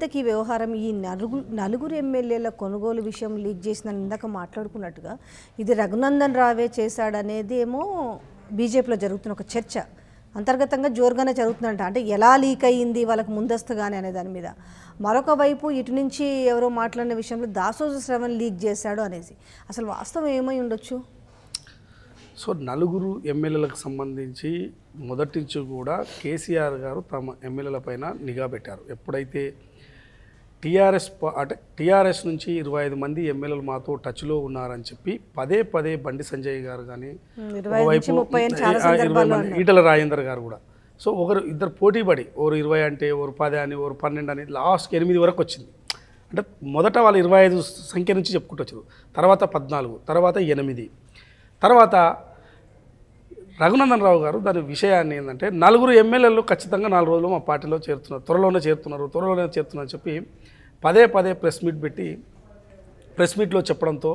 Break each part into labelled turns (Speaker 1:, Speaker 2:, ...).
Speaker 1: ఇంతకీ వ్యవహారం ఈ నలుగు నలుగురు ఎమ్మెల్యేల కొనుగోలు విషయం లీక్ చేసిన ఇందాక మాట్లాడుకున్నట్టుగా ఇది రఘునందన్ రావే చేశాడనేది ఏమో బీజేపీలో జరుగుతున్న ఒక చర్చ అంతర్గతంగా జోరుగానే జరుగుతుందంట అంటే ఎలా లీక్ అయ్యింది వాళ్ళకి ముందస్తుగానే అనే దాని మీద మరొక వైపు ఇటు నుంచి ఎవరో మాట్లాడిన విషయంలో దాసోజు శ్రవణ్ లీక్ చేశాడు అనేసి అసలు వాస్తవం ఏమై ఉండొచ్చు సో నలుగురు ఎమ్మెల్యేలకు సంబంధించి మొదటి నుంచి కూడా కేసీఆర్ గారు తమ ఎమ్మెల్యేల పైన నిఘా పెట్టారు ఎప్పుడైతే టీఆర్ఎస్ అంటే టీఆర్ఎస్ నుంచి ఇరవై ఐదు మంది ఎమ్మెల్యేలు మాతో టచ్లో ఉన్నారని చెప్పి పదే పదే బండి సంజయ్ గారు కానీ ఒకవైపు ఈటల రాజేందర్ గారు కూడా సో ఒకరు ఇద్దరు పోటీ పడి ఓరు ఇరవై అంటే ఓరు పది అని ఓరు పన్నెండు అని లాస్ట్కి ఎనిమిది వరకు వచ్చింది అంటే మొదట వాళ్ళు ఇరవై ఐదు సంఖ్య నుంచి చెప్పుకుంటూ వచ్చారు తర్వాత పద్నాలుగు తర్వాత ఎనిమిది తర్వాత రఘునందన్ రావు గారు దాని విషయాన్ని ఏంటంటే నలుగురు ఎమ్మెల్యేలు ఖచ్చితంగా నాలుగు రోజులు మా పార్టీలో చేరుతున్నారు త్వరలోనే చేరుతున్నారు త్వరలోనే చేరుతున్నారని చెప్పి పదే పదే ప్రెస్ మీట్ పెట్టి ప్రెస్ మీట్లో చెప్పడంతో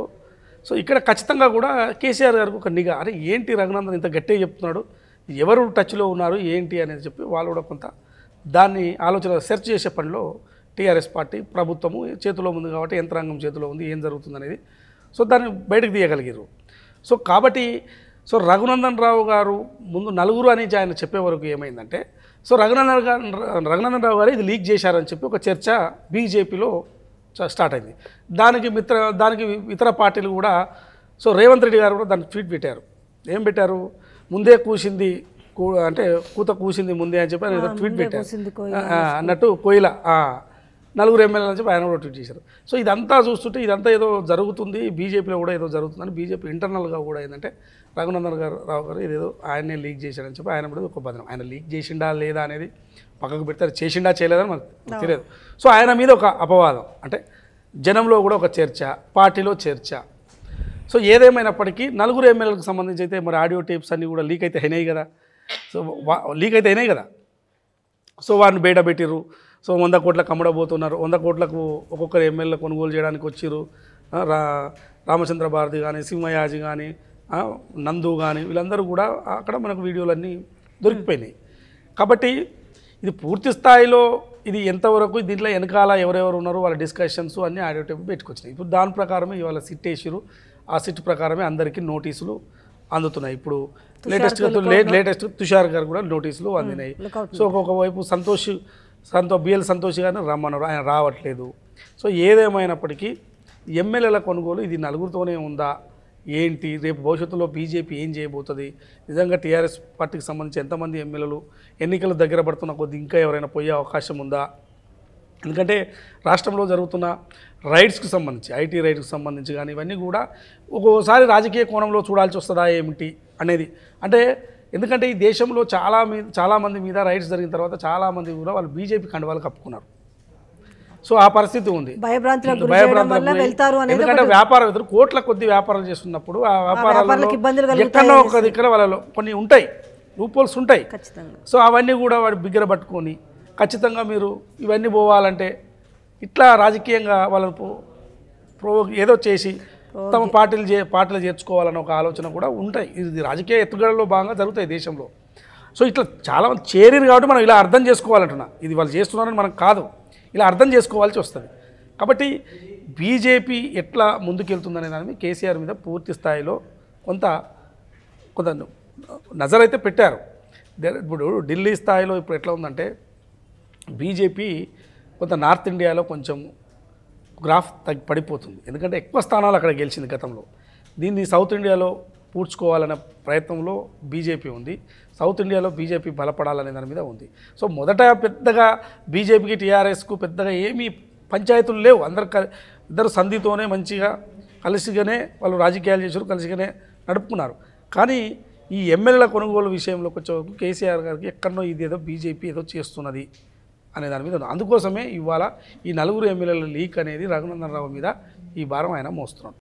Speaker 1: సో ఇక్కడ ఖచ్చితంగా కూడా కేసీఆర్ గారికి ఒక నిఘా అరే ఏంటి రఘునందన్ ఇంత గట్టిగా చెప్తున్నాడు ఎవరు టచ్లో ఉన్నారు ఏంటి అనేది చెప్పి వాళ్ళు కూడా కొంత దాన్ని ఆలోచన సెర్చ్ చేసే పనిలో టీఆర్ఎస్ పార్టీ ప్రభుత్వము చేతిలో ఉంది కాబట్టి యంత్రాంగం చేతిలో ఉంది ఏం జరుగుతుంది అనేది సో దాన్ని బయటకు తీయగలిగారు సో కాబట్టి సో రఘునందన్ రావు గారు ముందు నలుగురు అని ఆయన చెప్పే వరకు ఏమైందంటే సో రఘునందన్ గారు రఘునందన్ రావు గారు ఇది లీక్ చేశారని చెప్పి ఒక చర్చ బీజేపీలో స్టార్ట్ అయింది దానికి మిత్ర దానికి ఇతర పార్టీలు కూడా సో రేవంత్ రెడ్డి గారు కూడా దాన్ని ట్వీట్ పెట్టారు ఏం పెట్టారు ముందే కూసింది అంటే కూత కూసింది ముందే అని చెప్పి ట్వీట్ పెట్టారు అన్నట్టు కోయిల నలుగురు ఎమ్మెల్యేల నుంచి ఆయన కూడా ట్వీట్ చేశారు సో ఇదంతా చూస్తుంటే ఇదంతా ఏదో జరుగుతుంది బీజేపీలో కూడా ఏదో జరుగుతుందని బీజేపీ ఇంటర్నల్గా కూడా ఏంటంటే రఘునందన్ గారు రావు గారు ఇదేదో ఆయనే లీక్ చేశాడని చెప్పి ఆయన కూడా ఒక భద్రం ఆయన లీక్ చేసిండా లేదా అనేది పక్కకు పెడతారు చేసిండా చేయలేదని మనకు తెలియదు సో ఆయన మీద ఒక అపవాదం అంటే జనంలో కూడా ఒక చర్చ పార్టీలో చర్చ సో ఏదేమైనప్పటికీ నలుగురు ఎమ్మెల్యేలకు సంబంధించి అయితే మరి ఆడియో టేప్స్ అన్నీ కూడా లీక్ అయితే అయినాయి కదా సో లీక్ అయితే అయినాయి కదా సో వాడిని బయట పెట్టిరు సో వంద కోట్లకు అమ్మడబోతున్నారు వంద కోట్లకు ఒక్కొక్కరు ఎమ్మెల్యే కొనుగోలు చేయడానికి వచ్చిరు రా రామచంద్ర భారతి కానీ సింహయాజి కానీ నందు కానీ వీళ్ళందరూ కూడా అక్కడ మనకు వీడియోలన్నీ దొరికిపోయినాయి కాబట్టి ఇది పూర్తి స్థాయిలో ఇది ఎంతవరకు దీంట్లో వెనకాల ఎవరెవరు ఉన్నారో వాళ్ళ డిస్కషన్స్ అన్నీ ఆడియో టైం పెట్టుకొచ్చినాయి ఇప్పుడు దాని ప్రకారమే ఇవాళ సిట్ వేసిరు ఆ సిట్ ప్రకారమే అందరికీ నోటీసులు అందుతున్నాయి ఇప్పుడు లేటెస్ట్గా లేటెస్ట్ తుషార్ గారు కూడా నోటీసులు అందినాయి సో ఒకవైపు సంతోష్ సంతో బిఎల్ సంతోష్ గారిని రమ్మన్నారు ఆయన రావట్లేదు సో ఏదేమైనప్పటికీ ఎమ్మెల్యేల కొనుగోలు ఇది నలుగురితోనే ఉందా ఏంటి రేపు భవిష్యత్తులో బీజేపీ ఏం చేయబోతుంది నిజంగా టీఆర్ఎస్ పార్టీకి సంబంధించి ఎంతమంది ఎమ్మెల్యేలు ఎన్నికలు దగ్గర పడుతున్న కొద్ది ఇంకా ఎవరైనా పోయే అవకాశం ఉందా ఎందుకంటే రాష్ట్రంలో జరుగుతున్న రైట్స్కి సంబంధించి ఐటీ రైట్స్కి సంబంధించి కానీ ఇవన్నీ కూడా ఒక్కోసారి రాజకీయ కోణంలో చూడాల్సి వస్తుందా ఏమిటి అనేది అంటే ఎందుకంటే ఈ దేశంలో చాలా మీ చాలామంది మీద రైట్స్ జరిగిన తర్వాత చాలామంది కూడా వాళ్ళు బీజేపీ కండువాలు కప్పుకున్నారు సో ఆ పరిస్థితి ఉంది ఎందుకంటే వ్యాపారం ఇద్దరు కోట్ల కొద్ది వ్యాపారాలు చేస్తున్నప్పుడు ఆ వ్యాపారాలు ఎక్కడో ఒక దగ్గర వాళ్ళలో కొన్ని ఉంటాయి లూపోల్స్ ఉంటాయి సో అవన్నీ కూడా వాడు బిగ్గర పట్టుకొని ఖచ్చితంగా మీరు ఇవన్నీ పోవాలంటే ఇట్లా రాజకీయంగా వాళ్ళను ప్రో ఏదో చేసి తమ పార్టీలు చే పార్టీలు చేర్చుకోవాలన్న ఒక ఆలోచన కూడా ఉంటాయి ఇది రాజకీయ ఎత్తుగడలో భాగంగా జరుగుతాయి దేశంలో సో ఇట్లా చాలా మంది చేరిరు కాబట్టి మనం ఇలా అర్థం చేసుకోవాలంటున్నా ఇది వాళ్ళు చేస్తున్నారని మనం కాదు ఇలా అర్థం చేసుకోవాల్సి వస్తుంది కాబట్టి బీజేపీ ఎట్లా ముందుకెళ్తుందనే దాని మీద కేసీఆర్ మీద పూర్తి స్థాయిలో కొంత కొంత నజరైతే పెట్టారు ఇప్పుడు ఢిల్లీ స్థాయిలో ఇప్పుడు ఎట్లా ఉందంటే బీజేపీ కొంత నార్త్ ఇండియాలో కొంచెం గ్రాఫ్ తగ్గి పడిపోతుంది ఎందుకంటే ఎక్కువ స్థానాలు అక్కడ గెలిచింది గతంలో దీన్ని సౌత్ ఇండియాలో పూడ్చుకోవాలనే ప్రయత్నంలో బీజేపీ ఉంది సౌత్ ఇండియాలో బీజేపీ బలపడాలనే దాని మీద ఉంది సో మొదట పెద్దగా బీజేపీకి టీఆర్ఎస్కు పెద్దగా ఏమీ పంచాయతీలు లేవు అందరు ఇద్దరు సంధితోనే మంచిగా కలిసిగానే వాళ్ళు రాజకీయాలు చేశారు కలిసిగానే నడుపుకున్నారు కానీ ఈ ఎమ్మెల్యేల కొనుగోలు విషయంలోకి వచ్చే కేసీఆర్ గారికి ఎక్కడో ఏదో బీజేపీ ఏదో చేస్తున్నది అనే దాని మీద అందుకోసమే ఇవాళ ఈ నలుగురు ఎమ్మెల్యేల లీక్ అనేది రఘునందనరావు మీద ఈ భారం ఆయన మోస్తున్నాడు